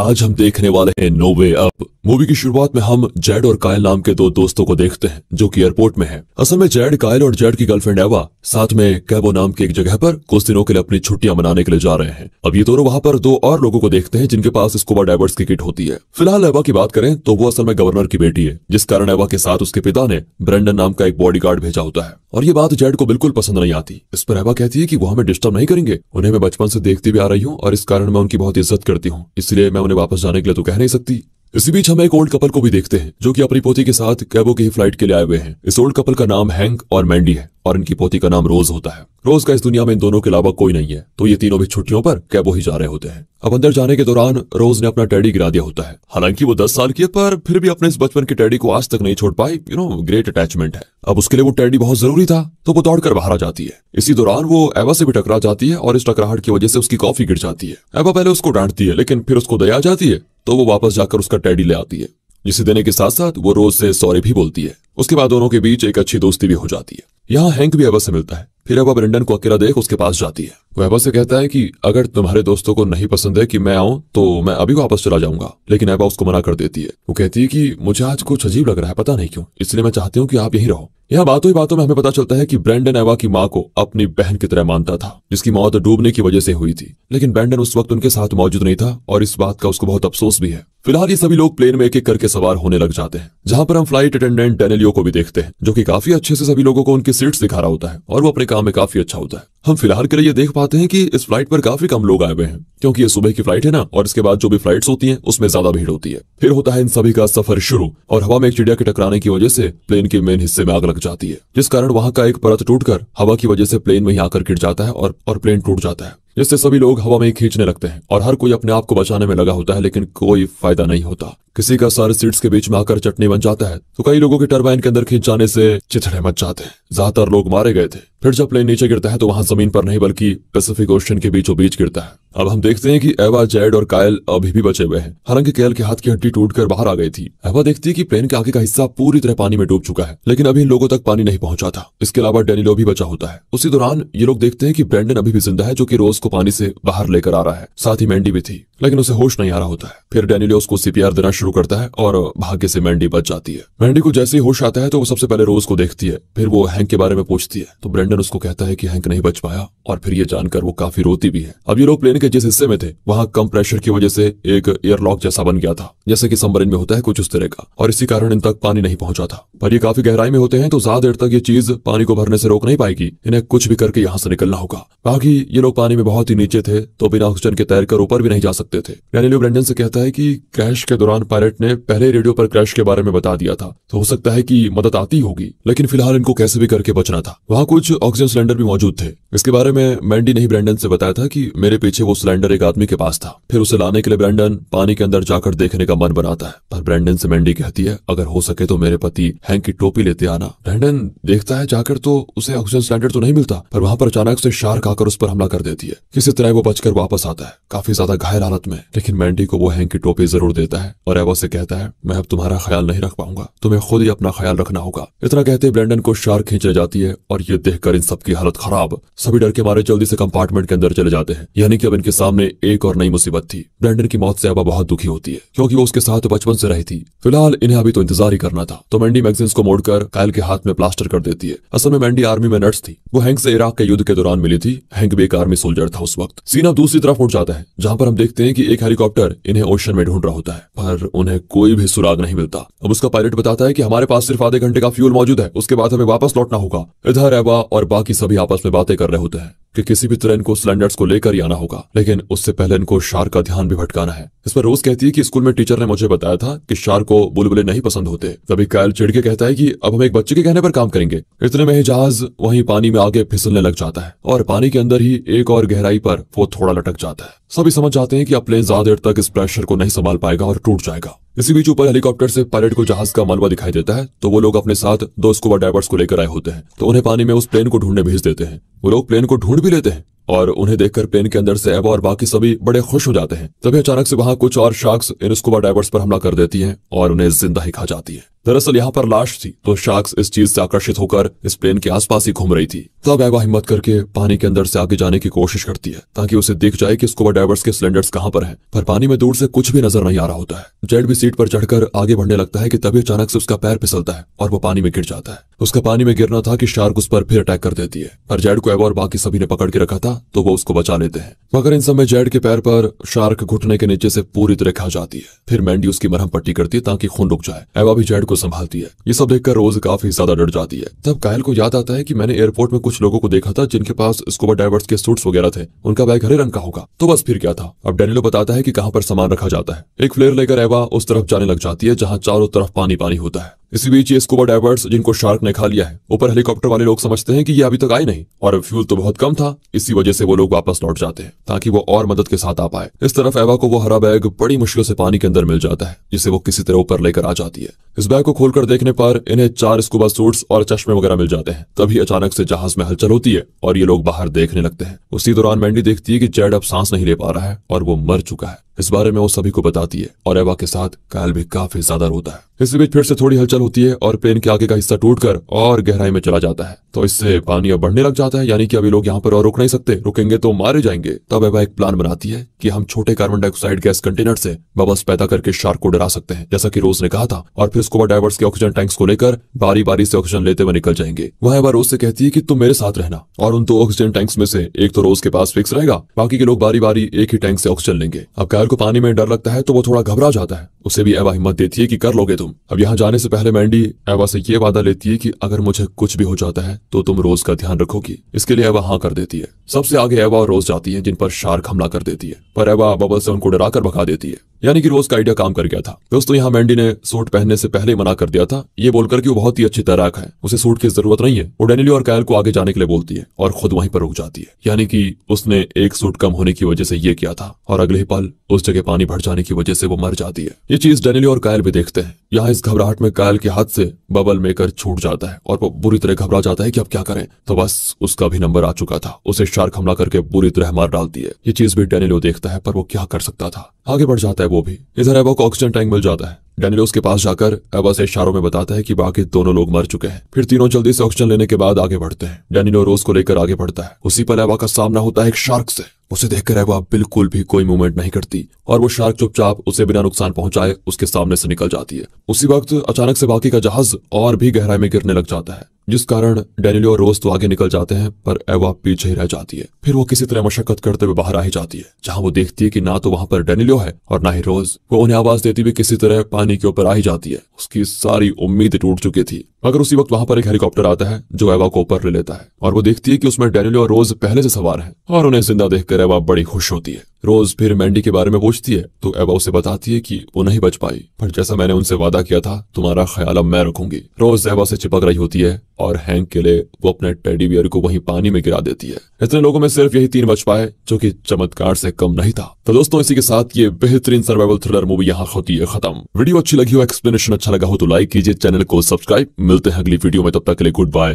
आज हम देखने वाले हैं नो वे अप मूवी की शुरुआत में हम जेड और कायल नाम के दो दोस्तों को देखते हैं जो कि एयरपोर्ट में हैं। असल में जैड कायल और जैड की गर्लफ्रेंड एवा साथ में कैबो नाम की एक जगह पर कुछ दिनों के लिए अपनी छुट्टियां मनाने के लिए जा रहे हैं अब ये दोनों वहां पर दो और लोगों को देखते हैं जिनके पास स्कूबा डाइवर्स की किट होती है फिलहाल एवा की बात करें तो वो असल में गवर्नर की बेटी है जिस कारण एवा के साथ उसके पिता ने ब्रेंडन नाम का एक बॉडी भेजा होता है और ये बात जेड को बिल्कुल पसंद नहीं आती इस पर एवा कहती है की वो हमें डिस्टर्ब नहीं करेंगे उन्हें मैं बचपन से देखती भी आ रही हूँ और इस कारण मैं उनकी बहुत इज्जत करती हूँ इसलिए मैं वापस जाने के लिए तो कह नहीं सकती इसी बीच हम एक ओल्ड कपल को भी देखते हैं जो कि अपनी पोती के साथ कैबो की ही फ्लाइट के लिए आए हुए हैं इस ओल्ड कपल का नाम हैंक और मैंडी है और इनकी पोती का नाम रोज होता है रोज का इस दुनिया में इन दोनों के अलावा कोई नहीं है तो ये तीनों भी छुट्टियों पर कैबो ही जा रहे होते हैं अब अंदर जाने के दौरान रोज ने अपना टैडी गिरा दिया होता है हालांकि वो दस साल की है पर फिर भी अपने इस बचपन के टैडी को आज तक नहीं छोड़ पाई यू नो ग्रेट अटैचमेंट है अब उसके लिए वो टैडी बहुत जरूरी था तो वो दौड़कर बाहर आ जाती है इसी दौरान वो एवा से भी टकरा जाती है और इस टकराहट की वजह से उसकी कॉफी गिर जाती है एवा पहले उसको डांटती है लेकिन फिर उसको दया जाती है तो वो वापस जाकर उसका टैडी ले आती है जिसे देने के साथ साथ वो रोज से सॉरी भी बोलती है उसके बाद दोनों के बीच एक अच्छी दोस्ती भी हो जाती है यहाँ हैंक भी अवश्य मिलता है हीराबा ब्रेंडन को अकेला देख उसके पास जाती है वहबा से कहता है कि अगर तुम्हारे दोस्तों को नहीं पसंद है कि मैं आऊं तो मैं अभी वापस चला जाऊंगा लेकिन ऐबा उसको मना कर देती है वो कहती है कि मुझे आज कुछ अजीब लग रहा है पता नहीं क्यों इसलिए मैं चाहती हूँ कि आप यही रहो यहाँ बातों ही बातों में हमें पता चलता है कि ब्रेंडन एवा की माँ को अपनी बहन की तरह मानता था जिसकी मौत डूबने की वजह से हुई थी लेकिन ब्रेंडन उस वक्त उनके साथ मौजूद नहीं था और इस बात का उसको बहुत अफसोस भी है फिलहाल ये सभी लोग प्लेन में एक एक करके सवार होने लग जाते हैं जहाँ पर हम फ्लाइट अटेंडेंट डेनेलियो को भी देखते हैं जो की काफी अच्छे से सभी लोगों को उनकी सीट दिखा रहा होता है और वो अपने काम यहाँ में काफी अच्छा होता है हम फिलहाल के लिए ये देख पाते हैं कि इस फ्लाइट पर काफी कम लोग आए हुए हैं क्योंकि ये सुबह की फ्लाइट है ना और इसके बाद जो भी फ्लाइट्स होती हैं उसमें ज्यादा भीड़ होती है फिर होता है इन सभी का सफर शुरू और हवा में एक चिड़िया के टकराने की वजह से प्लेन के मेन हिस्से में आग लग जाती है जिस कारण वहाँ का एक परत टूट हवा की वजह से प्लेन में ही आकर गिर जाता है और, और प्लेन टूट जाता है जिससे सभी लोग हवा में खींचने लगते हैं और हर कोई अपने आप को बचाने में लगा होता है लेकिन कोई फायदा नहीं होता किसी का सर सीट्स के बीच में आकर चटनी बन जाता है तो कई लोगों के टर्बाइन के अंदर खींच जाने से चिथड़े मच जाते हैं ज्यादातर लोग मारे गए थे फिर जब प्लेन नीचे गिरता है तो वहां जमीन पर नहीं बल्कि पैसिफिक ओशन के बीचों बीच गिरता है अब हम देखते हैं कि एवा जेड और कायल अभी भी बचे हुए हैं हालांकि कैल के हाथ की हड्डी टूटकर बाहर आ गई थी एवा देखती है कि प्लेन के आगे का हिस्सा पूरी तरह पानी में डूब चुका है लेकिन अभी इन लोगों तक पानी नहीं पहुंचा था इसके अलावा डेनिलो भी बचा होता है उसी दौरान ये लोग देखते हैं कि ब्रेंडन अभी भी जिंदा है जो की रोज को पानी से बाहर लेकर आ रहा है साथ ही मैंडी भी थी लेकिन उसे होश नहीं आ रहा होता है फिर डेनिलो उसको सीपीआर देना शुरू करता है और भाग्य से मैंडी बच जाती है मैंडी को जैसे ही होश आता है तो वो सबसे पहले रोज को देखती है फिर वो हैंक के बारे में पूछती है तो ब्रेंडन उसको कहता है कि हैंक नहीं बच पाया और फिर ये जानकर वो काफी रोती भी है अब ये लोग प्लेन के जिस हिस्से में थे वहां कम प्रेशर की वजह से एक एयरलॉक जैसा बन गया था जैसे की सम्बरिन में होता है कुछ उस तरह का और इसी कारण इन तक पानी नहीं पहुंचा था पर ये काफी गहराई में होते हैं तो ज्यादा देर तक ये चीज पानी को भरने से रोक नहीं पाएगी इन्हें कुछ भी करके यहाँ से निकलना होगा बाकी ये लोग पानी में बहुत ही नीचे थे तो बिना ऑक्सीजन के तैरकर ऊपर भी नहीं जा सकते सकते थे डैनिलो ब्रेंडन से कहता है कि क्रैश के दौरान पायलट ने पहले रेडियो पर क्रैश के बारे में बता दिया था तो हो सकता है कि मदद आती होगी लेकिन फिलहाल इनको कैसे भी करके बचना था वहाँ कुछ ऑक्सीजन सिलेंडर भी मौजूद थे इसके बारे में मैंडी ने ही ब्रेंडन से बताया था की मेरे पीछे वो सिलेंडर एक आदमी के पास था फिर उसे लाने के लिए ब्रेंडन पानी के अंदर जाकर देखने का मन बनाता है पर ब्रेंडन से मैंडी कहती है अगर हो सके तो मेरे पति हैंक की टोपी लेते आना ब्रेंडन देखता है जाकर तो उसे ऑक्सीजन सिलेंडर तो नहीं मिलता पर वहां पर अचानक से शार्क आकर उस पर हमला कर देती है किसी तरह वो बचकर वापस आता है काफी ज्यादा घायल हालत हालत में लेकिन मैंडी को वो हैंकी टोपी जरूर देता है और एवा से कहता है मैं अब तुम्हारा ख्याल नहीं रख पाऊंगा तुम्हें खुद ही अपना ख्याल रखना होगा इतना कहते ब्रेंडन को शार खींचने जाती है और ये देखकर इन सबकी हालत खराब सभी डर के मारे जल्दी से कंपार्टमेंट के अंदर चले जाते हैं यानी कि अब इनके सामने एक और नई मुसीबत थी ब्रेंडन की मौत से एवा बहुत दुखी होती है क्योंकि वो उसके साथ बचपन से रही थी फिलहाल इन्हें अभी तो इंतजार ही करना था तो मैंडी मैगजीन को मोड़कर कायल के हाथ में प्लास्टर कर देती है असल में मैंडी आर्मी में नर्स थी वो हैंक से इराक के युद्ध के दौरान मिली थी हैंक भी एक आर्मी सोल्जर था उस वक्त सीना दूसरी तरफ उठ जाता है जहाँ पर हम देखते हैं हैं कि एक हेलीकॉप्टर इन्हें ओशन में ढूंढ रहा होता है पर उन्हें कोई भी सुराग नहीं मिलता अब उसका पायलट बताता है कि हमारे पास सिर्फ आधे घंटे का फ्यूल मौजूद है उसके बाद हमें वापस लौटना होगा इधर एवा और बाकी सभी आपस में बातें कर रहे होते हैं कि किसी भी तरह इनको सिलेंडर्स को लेकर ही आना होगा लेकिन उससे पहले इनको शार का ध्यान भी भटकाना है इस पर रोज कहती है कि स्कूल में टीचर ने मुझे बताया था कि शार को बुलबुले नहीं पसंद होते तभी कैल चिड़ के कहता है कि अब हम एक बच्चे के कहने पर काम करेंगे इतने में जहाज वही पानी में आगे फिसलने लग जाता है और पानी के अंदर ही एक और गहराई पर वो थोड़ा लटक जाता है सभी समझ जाते हैं कि अपने ज्यादा देर तक इस प्रेशर को नहीं संभाल पाएगा और टूट जाएगा इसी बीच ऊपर हेलीकॉप्टर से पायलट को जहाज का मलबा दिखाई देता है तो वो लोग अपने साथ दो स्कूबा ड्राइवर्स को लेकर आए होते हैं तो उन्हें पानी में उस प्लेन को ढूंढने भेज देते हैं वो लोग प्लेन को ढूंढ भी लेते हैं और उन्हें देखकर प्लेन के अंदर से एवा और बाकी सभी बड़े खुश हो जाते हैं तभी अचानक से वहां कुछ और शार्क्स इन स्कूबा ड्राइवर्स पर हमला कर देती है और उन्हें जिंदा ही खा जाती है दरअसल यहाँ पर लाश थी तो शार्क्स इस चीज से आकर्षित होकर इस प्लेन के आसपास ही घूम रही थी तब एवा हिम्मत करके पानी के अंदर से आगे जाने की कोशिश करती है ताकि उसे दिख जाए कि स्कूबा डाइवर्स के सिलेंडर्स कहाँ पर हैं पर पानी में दूर से कुछ भी नजर नहीं आ रहा होता है जेड भी सीट पर चढ़कर आगे बढ़ने लगता है की तभी अचानक से उसका पैर फिसलता है और वो पानी में गिर जाता है उसका पानी में गिरना था की शार्क उस पर फिर अटैक कर देती है पर जेड को एवा और बाकी सभी ने पकड़ के रखा था तो वो उसको बचा लेते हैं मगर इन समय जेड के पैर पर शार्क घुटने के नीचे से पूरी तरह खा जाती है फिर मैंडी उसकी मरहम पट्टी करती है ताकि खून रुक जाए एवा भी जेड को संभालती है ये सब देखकर रोज काफी ज्यादा डर जाती है तब कायल को याद आता है की मैंने एयरपोर्ट में कुछ लोगों को देखा था जिनके पास स्कूबा डाइवर्स के सूट्स वगैरह थे उनका बैग हरे रंग का होगा तो बस फिर क्या था अब डेनिलो बताता है की कहाँ पर सामान रखा जाता है एक फ्लेयर लेकर एवा उस तरफ जाने लग जाती है जहाँ चारों तरफ पानी पानी होता है इसी बीच ये स्कूबा डाइवर्स जिनको शार्क ने खा लिया है ऊपर हेलीकॉप्टर वाले लोग समझते हैं कि ये अभी तक आए नहीं और फ्यूल तो बहुत कम था इसी वजह से वो लोग वापस लौट जाते हैं ताकि वो और मदद के साथ आ पाए इस तरफ एवा को वो हरा बैग बड़ी मुश्किल से पानी के अंदर मिल जाता है जिसे वो किसी तरह ऊपर लेकर आ जाती है इस बैग को खोलकर देखने पर इन्हें चार स्कूबा सूट और चश्मे वगैरह मिल जाते हैं तभी अचानक से जहाज में हलचल होती है और ये लोग बाहर देखने लगते हैं उसी दौरान मैंडी देखती है की जेड अब सांस नहीं ले पा रहा है और वो मर चुका है इस बारे में वो सभी को बताती है और एवा के साथ कायल भी काफी ज्यादा रोता है इससे बीच फिर से थोड़ी हलचल होती है और प्लेन के आगे का हिस्सा टूटकर और गहराई में चला जाता है तो इससे पानी अब बढ़ने लग जाता है यानी कि अभी लोग यहाँ पर और रुक नहीं सकते रुकेंगे तो मारे जाएंगे तब एबा एक प्लान बनाती है कि हम छोटे कार्बन डाइऑक्साइड गैस कंटेनर से बबस पैदा करके शार्क को डरा सकते हैं जैसा की रोज ने कहा था और फिर स्कूबा डाइवर्स के ऑक्सीजन टैंक्स को लेकर बारी बारी से ऑक्सीजन लेते हुए निकल जाएंगे वह एबा रोज से कहती है की तुम मेरे साथ रहना और उन दो ऑक्सीजन टैंक्स में से एक तो रोज के पास फिक्स रहेगा बाकी के लोग बारी बारी एक ही टैंक से ऑक्सीजन लेंगे अब कैर को पानी में डर लगता है तो वो थोड़ा घबरा जाता है उसे भी एवा हिम्मत देती है कि कर लोगे तुम अब यहाँ जाने से पहले मैंडी एवा से ये वादा लेती है कि अगर मुझे कुछ भी हो जाता है तो तुम रोज का ध्यान रखोगी इसके लिए एवा हाँ कर देती है सबसे आगे एवा और रोज जाती है जिन पर शार्क हमला कर देती है पर एवा बबल से उनको डरा कर भगा देती है यानी कि रोज का आइडिया काम कर गया था दोस्तों यहाँ मैंडी ने सूट पहनने से पहले मना कर दिया था ये बोलकर कि वो बहुत ही अच्छी तैराक है उसे सूट की जरूरत नहीं है वो डेनिली और कैल को आगे जाने के लिए बोलती है और खुद वहीं पर रुक जाती है यानी कि उसने एक सूट कम होने की वजह से ये किया था और अगले ही पल उस जगह पानी भर जाने की वजह से वो मर जाती है ये चीज डेनिली और कायल भी देखते हैं यहाँ इस घबराहट में कायल के हाथ से बबल मेकर छूट जाता है और वो बुरी तरह घबरा जाता है कि अब क्या करें तो बस उसका भी नंबर आ चुका था उसे शार्क हमला करके बुरी तरह मार डालती है ये चीज भी डेनिलो देखता है पर वो क्या कर सकता था आगे बढ़ जाता है वो भी इधर एबो को ऑक्सीजन टैंक मिल जाता है डेनिलो उसके पास जाकर एबा से इशारों में बताता है कि बाकी दोनों लोग मर चुके हैं फिर तीनों जल्दी से ऑक्सीजन लेने के बाद आगे बढ़ते हैं डेनिलो रोज को लेकर आगे बढ़ता है उसी पर एबा का सामना होता है एक शार्क से उसे देखकर एबा बिल्कुल भी कोई मूवमेंट नहीं करती और वो शार्क चुपचाप उसे बिना नुकसान पहुंचाए उसके सामने से निकल जाती है उसी वक्त अचानक से बाकी का जहाज और भी गहराई में गिरने लग जाता है जिस कारण डेनिलो और रोज तो आगे निकल जाते हैं पर एवा पीछे ही रह जाती है फिर वो किसी तरह मशक्कत करते हुए बाहर आ ही जाती है जहाँ वो देखती है कि ना तो वहाँ पर डेनिलो है और ना ही रोज वो उन्हें आवाज देती हुई किसी तरह पानी के ऊपर आ ही जाती है उसकी सारी उम्मीद टूट चुकी थी मगर उसी वक्त वहां पर एक हेलीकॉप्टर आता है जो एवा को ऊपर ले लेता है और वो देखती है कि उसमें डेनियल और रोज पहले से सवार है और उन्हें जिंदा देखकर एवा बड़ी खुश होती है रोज फिर मैंडी के बारे में पूछती है तो एवा उसे बताती है कि वो नहीं बच पाई पर जैसा मैंने उनसे वादा किया था तुम्हारा ख्याल अब मैं रखूंगी रोज एवा से चिपक रही होती है और हैंक के लिए वो अपने टेडी बियर को वहीं पानी में गिरा देती है इतने लोगों में सिर्फ यही तीन बच पाए जो कि चमत्कार से कम नहीं था तो दोस्तों इसी के साथ ये बेहतरीन सर्वाइवल थ्रिलर मूवी यहाँ होती है खत्म वीडियो अच्छी लगी हो एक्सप्लेनेशन अच्छा लगा हो तो लाइक कीजिए चैनल को सब्सक्राइब मिलते हैं अगली वीडियो में तब तक के लिए गुड बाय